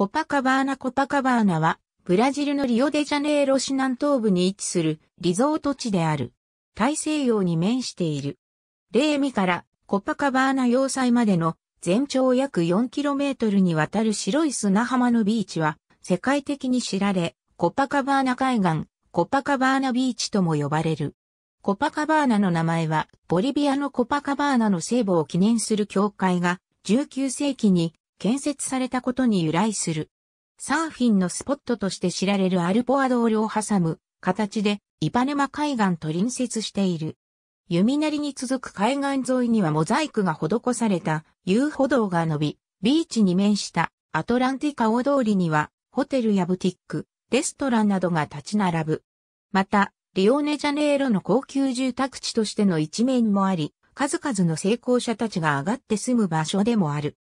コパカバーナコパカバーナは、ブラジルのリオデジャネイロ市南東部に位置するリゾート地である。大西洋に面している。レーミからコパカバーナ要塞までの全長約 4km にわたる白い砂浜のビーチは世界的に知られ、コパカバーナ海岸、コパカバーナビーチとも呼ばれる。コパカバーナの名前はボリビアのコパカバーナの聖母を記念する教会が19世紀に建設されたことに由来する。サーフィンのスポットとして知られるアルポアドールを挟む形でイパネマ海岸と隣接している。弓なりに続く海岸沿いにはモザイクが施された遊歩道が伸び、ビーチに面したアトランティカ大通りにはホテルやブティック、レストランなどが立ち並ぶ。また、リオネジャネイロの高級住宅地としての一面もあり、数々の成功者たちが上がって住む場所でもある。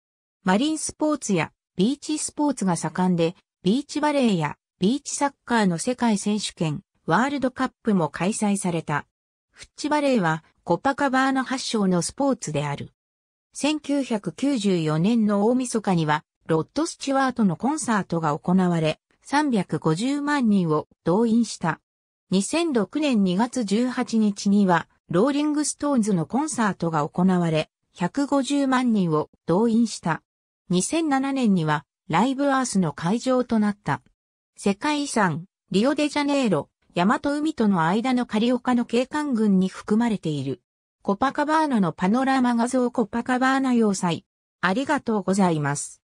マリンスポーツやビーチスポーツが盛んで、ビーチバレーやビーチサッカーの世界選手権、ワールドカップも開催された。フッチバレーはコパカバーナ発祥のスポーツである。1994年の大晦日には、ロッド・スチュワートのコンサートが行われ、350万人を動員した。2006年2月18日には、ローリング・ストーンズのコンサートが行われ、150万人を動員した。2007年にはライブアースの会場となった。世界遺産、リオデジャネイロ、山と海との間のカリオカの景観群に含まれている。コパカバーナのパノラマ画像コパカバーナ要塞。ありがとうございます。